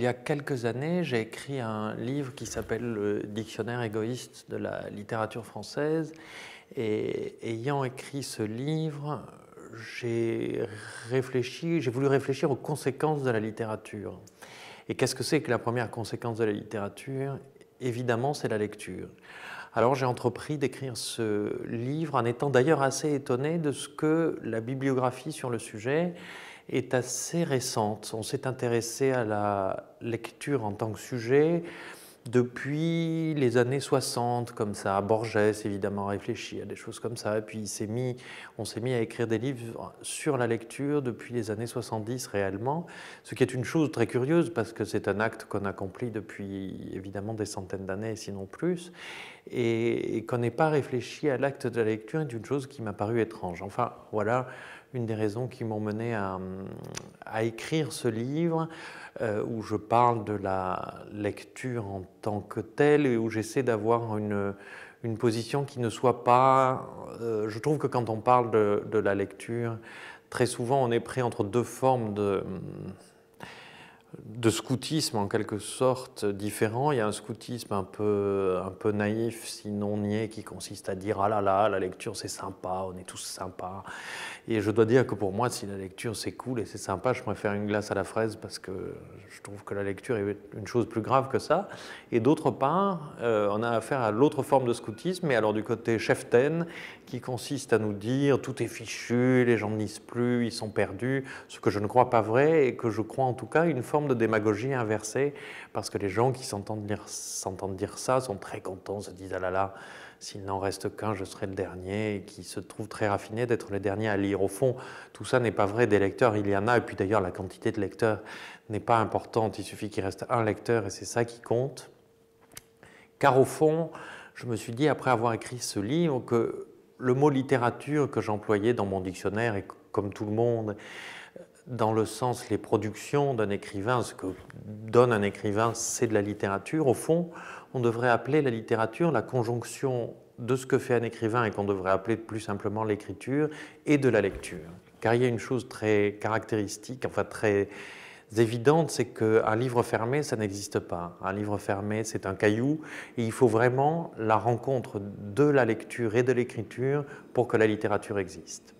Il y a quelques années, j'ai écrit un livre qui s'appelle Le dictionnaire égoïste de la littérature française. Et ayant écrit ce livre, j'ai réfléchi, j'ai voulu réfléchir aux conséquences de la littérature. Et qu'est-ce que c'est que la première conséquence de la littérature Évidemment, c'est la lecture. Alors j'ai entrepris d'écrire ce livre en étant d'ailleurs assez étonné de ce que la bibliographie sur le sujet est assez récente. On s'est intéressé à la lecture en tant que sujet, depuis les années 60, comme ça, Borges évidemment réfléchi à des choses comme ça, et puis on s'est mis à écrire des livres sur la lecture depuis les années 70 réellement, ce qui est une chose très curieuse parce que c'est un acte qu'on accomplit depuis évidemment des centaines d'années, sinon plus, et, qu'on n'ait pas réfléchi à l'acte de la lecture est une chose qui m'a paru étrange. Enfin, voilà une des raisons qui m'ont mené à écrire ce livre. Euh, où je parle de la lecture en tant que telle et où j'essaie d'avoir une, une position qui ne soit pas... Euh, je trouve que quand on parle de, de la lecture, très souvent on est pris entre deux formes de de scoutisme en quelque sorte différent. Il y a un scoutisme un peu, un peu naïf, sinon niais, qui consiste à dire Ah là là, la lecture c'est sympa, on est tous sympas. Et je dois dire que pour moi, si la lecture c'est cool et c'est sympa, je préfère une glace à la fraise parce que je trouve que la lecture est une chose plus grave que ça. Et d'autre part, euh, on a affaire à l'autre forme de scoutisme, et alors du côté cheftaine, qui consiste à nous dire Tout est fichu, les gens ne lisent plus, ils sont perdus, ce que je ne crois pas vrai et que je crois en tout cas une forme de démagogie inversée, parce que les gens qui s'entendent dire, ça sont très contents, se disent ah là là, s'il n'en reste qu'un, je serai le dernier, qui se trouve très raffiné d'être le dernier à lire. Au fond, tout ça n'est pas vrai. Des lecteurs, il y en a, et puis d'ailleurs, la quantité de lecteurs n'est pas importante. Il suffit qu'il reste un lecteur, et c'est ça qui compte. Car au fond, je me suis dit, après avoir écrit ce livre, que le mot littérature que j'employais dans mon dictionnaire, et comme tout le monde, dans le sens les productions d'un écrivain, ce que donne un écrivain, c'est de la littérature. Au fond, on devrait appeler la littérature la conjonction de ce que fait un écrivain et qu'on devrait appeler plus simplement l'écriture et de la lecture. Car il y a une chose très caractéristique, enfin très évidente, c'est qu'un livre fermé, ça n'existe pas. Un livre fermé, c'est un caillou, et il faut vraiment la rencontre de la lecture et de l'écriture pour que la littérature existe.